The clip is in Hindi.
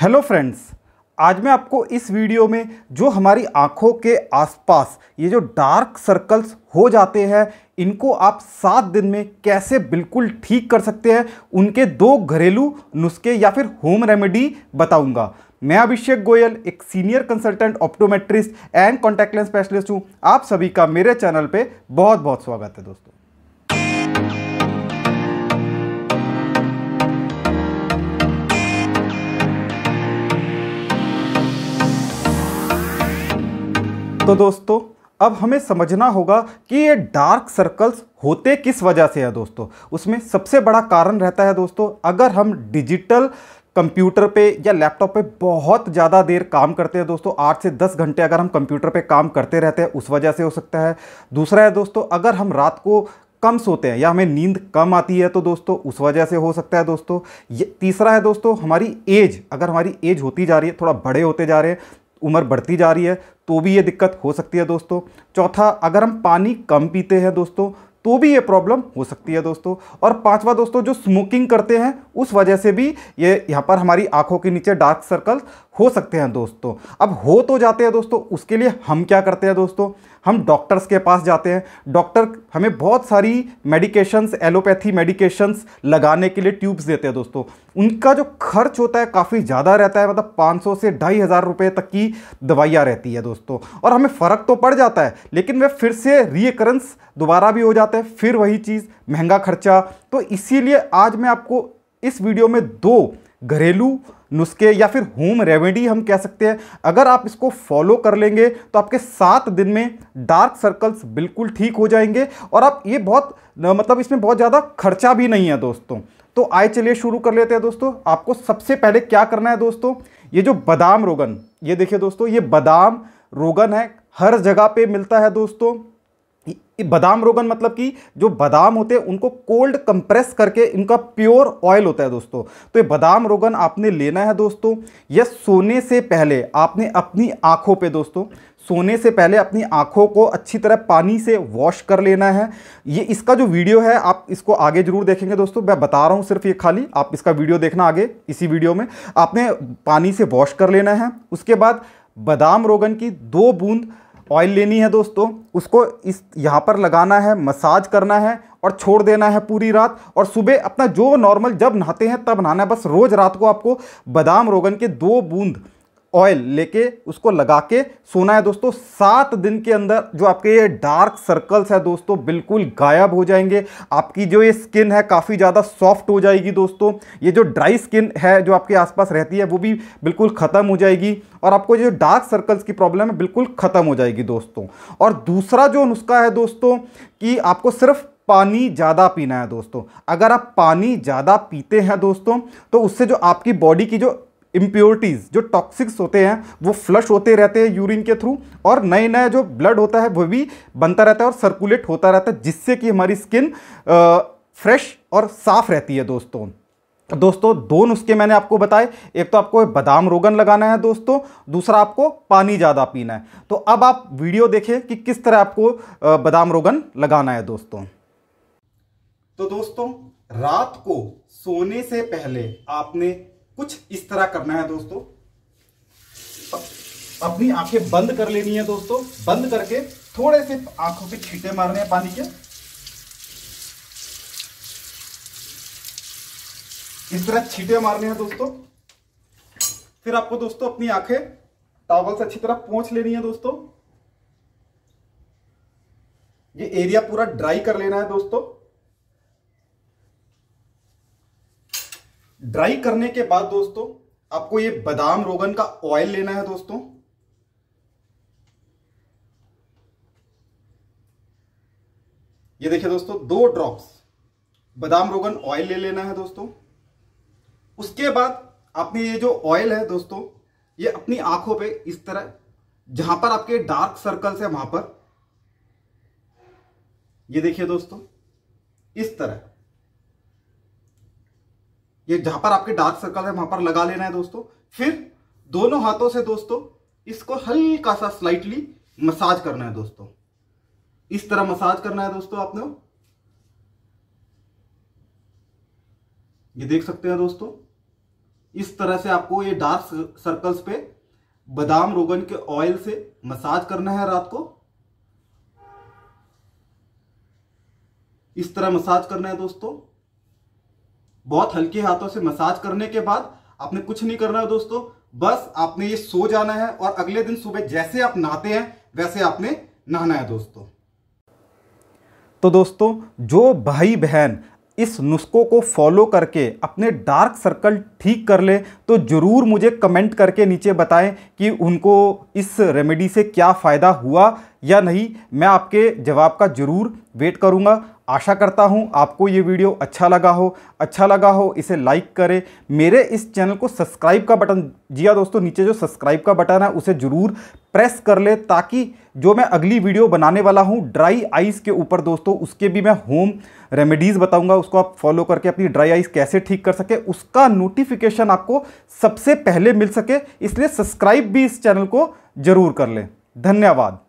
हेलो फ्रेंड्स आज मैं आपको इस वीडियो में जो हमारी आँखों के आसपास ये जो डार्क सर्कल्स हो जाते हैं इनको आप सात दिन में कैसे बिल्कुल ठीक कर सकते हैं उनके दो घरेलू नुस्खे या फिर होम रेमेडी बताऊंगा मैं अभिषेक गोयल एक senior consultant optometrist and contact lens specialist हूँ आप सभी का मेरे चैनल पर बहुत बहुत स्वागत है दोस्तों तो दोस्तों अब हमें समझना होगा कि ये डार्क सर्कल्स होते किस वजह से है दोस्तों उसमें सबसे बड़ा कारण रहता है दोस्तों अगर हम डिजिटल कंप्यूटर पे या लैपटॉप पे बहुत ज़्यादा देर काम करते हैं दोस्तों आठ से दस घंटे अगर हम कंप्यूटर पे काम करते रहते हैं उस वजह से हो सकता है दूसरा है दोस्तों अगर हम रात को कम सोते हैं या हमें नींद कम आती है तो दोस्तों उस वजह से हो सकता है दोस्तों ये तीसरा है दोस्तों हमारी एज अगर हमारी एज होती जा रही है थोड़ा बड़े होते जा रहे हैं उम्र बढ़ती जा रही है तो भी ये दिक्कत हो सकती है दोस्तों चौथा अगर हम पानी कम पीते हैं दोस्तों तो भी ये प्रॉब्लम हो सकती है दोस्तों और पांचवा दोस्तों जो स्मोकिंग करते हैं उस वजह से भी ये यहाँ पर हमारी आंखों के नीचे डार्क सर्कल हो सकते हैं दोस्तों अब हो तो जाते हैं दोस्तों उसके लिए हम क्या करते हैं दोस्तों हम डॉक्टर्स के पास जाते हैं डॉक्टर हमें बहुत सारी मेडिकेशंस एलोपैथी मेडिकेशंस लगाने के लिए ट्यूब्स देते हैं दोस्तों उनका जो खर्च होता है काफ़ी ज़्यादा रहता है मतलब 500 से ढाई हज़ार रुपये तक की दवाइयाँ रहती है दोस्तों और हमें फ़र्क तो पड़ जाता है लेकिन वह फिर से रिकरेंस दोबारा भी हो जाता है फिर वही चीज़ महंगा खर्चा तो इसीलिए आज मैं आपको इस वीडियो में दो घरेलू नुस्खे या फिर होम रेमेडी हम कह सकते हैं अगर आप इसको फॉलो कर लेंगे तो आपके सात दिन में डार्क सर्कल्स बिल्कुल ठीक हो जाएंगे और आप ये बहुत मतलब इसमें बहुत ज़्यादा खर्चा भी नहीं है दोस्तों तो आए चलिए शुरू कर लेते हैं दोस्तों आपको सबसे पहले क्या करना है दोस्तों ये जो बादाम रोगन ये देखिए दोस्तों ये बादाम रोगन है हर जगह पे मिलता है दोस्तों बादाम रोगन मतलब कि जो बादाम होते हैं उनको कोल्ड कंप्रेस करके इनका प्योर ऑयल होता है दोस्तों तो ये बादाम रोगन आपने लेना है दोस्तों यह सोने से पहले आपने अपनी आंखों पे दोस्तों सोने से पहले अपनी आँखों को अच्छी तरह पानी से वॉश कर लेना है ये इसका जो वीडियो है आप इसको आगे जरूर देखेंगे दोस्तों मैं बता रहा हूँ सिर्फ ये खाली आप इसका वीडियो देखना आगे इसी वीडियो में आपने पानी से वॉश कर लेना है उसके बाद बादाम रोगन की दो बूंद ऑयल लेनी है दोस्तों उसको इस यहाँ पर लगाना है मसाज करना है और छोड़ देना है पूरी रात और सुबह अपना जो नॉर्मल जब नहाते हैं तब नहाना है बस रोज़ रात को आपको बादाम रोगन के दो बूंद ऑयल लेके उसको लगा के सोना है दोस्तों सात दिन के अंदर जो आपके ये डार्क सर्कल्स है दोस्तों बिल्कुल गायब हो जाएंगे आपकी जो ये स्किन है काफ़ी ज़्यादा सॉफ्ट हो जाएगी दोस्तों ये जो ड्राई स्किन है जो आपके आसपास रहती है वो भी बिल्कुल ख़त्म हो जाएगी और आपको जो डार्क सर्कल्स की प्रॉब्लम है बिल्कुल ख़त्म हो जाएगी दोस्तों और दूसरा जो नुस्खा है दोस्तों कि आपको सिर्फ पानी ज़्यादा पीना है दोस्तों अगर आप पानी ज़्यादा पीते हैं दोस्तों तो उससे जो आपकी बॉडी की जो इम्प्योरिटीज़ जो टॉक्सिक्स होते हैं वो फ्लश होते रहते हैं यूरिन के थ्रू और नए नया जो ब्लड होता है वो भी बनता रहता है और सर्कुलेट होता रहता है जिससे कि हमारी स्किन फ्रेश और साफ़ रहती है दोस्तों तो दोस्तों दो नुस्खे मैंने आपको बताए एक तो आपको बादाम रोगन लगाना है दोस्तों दूसरा आपको पानी ज़्यादा पीना है तो अब आप वीडियो देखें कि किस तरह आपको बादाम रोगन लगाना है दोस्तों तो दोस्तों रात को सोने से पहले आपने कुछ इस तरह करना है दोस्तों अपनी आंखें बंद कर लेनी है दोस्तों बंद करके थोड़े से आंखों पे छीटे मारने हैं पानी के इस तरह छीटे मारने हैं दोस्तों फिर आपको दोस्तों अपनी आंखें टावल से अच्छी तरह पोंछ लेनी है दोस्तों ये एरिया पूरा ड्राई कर लेना है दोस्तों ड्राई करने के बाद दोस्तों आपको ये बादाम रोगन का ऑयल लेना है दोस्तों ये देखिए दोस्तों दो ड्रॉप्स बादाम रोगन ऑयल ले लेना है दोस्तों उसके बाद आपने ये जो ऑयल है दोस्तों ये अपनी आंखों पे इस तरह जहां पर आपके डार्क सर्कल्स है वहां पर ये देखिए दोस्तों इस तरह ये जहां पर आपके डार्क सर्कल है वहां पर लगा लेना है दोस्तों फिर दोनों हाथों से दोस्तों इसको हल्का सा स्लाइटली मसाज करना है दोस्तों इस तरह मसाज करना है दोस्तों आपने ये देख सकते हैं दोस्तों इस तरह से आपको ये डार्क सर्कल्स पे बादाम रोगन के ऑयल से मसाज करना है रात को इस तरह मसाज करना है दोस्तों बहुत हल्के हाथों से मसाज करने के बाद आपने कुछ नहीं करना है दोस्तों बस आपने ये सो जाना है और अगले दिन सुबह जैसे आप नहाते हैं वैसे आपने नहाना है दोस्तों तो दोस्तों जो भाई बहन इस नुस्खों को फॉलो करके अपने डार्क सर्कल ठीक कर ले तो ज़रूर मुझे कमेंट करके नीचे बताएं कि उनको इस रेमेडी से क्या फ़ायदा हुआ या नहीं मैं आपके जवाब का ज़रूर वेट करूँगा आशा करता हूँ आपको ये वीडियो अच्छा लगा हो अच्छा लगा हो इसे लाइक करें मेरे इस चैनल को सब्सक्राइब का बटन जी हाँ दोस्तों नीचे जो सब्सक्राइब का बटन है उसे ज़रूर प्रेस कर ले ताकि जो मैं अगली वीडियो बनाने वाला हूँ ड्राई आइस के ऊपर दोस्तों उसके भी मैं होम रेमेडीज़ बताऊँगा उसको आप फॉलो करके अपनी ड्राई आइस कैसे ठीक कर सके उसका नोटिफिकेशन आपको सबसे पहले मिल सके इसलिए सब्सक्राइब भी इस चैनल को ज़रूर कर लें धन्यवाद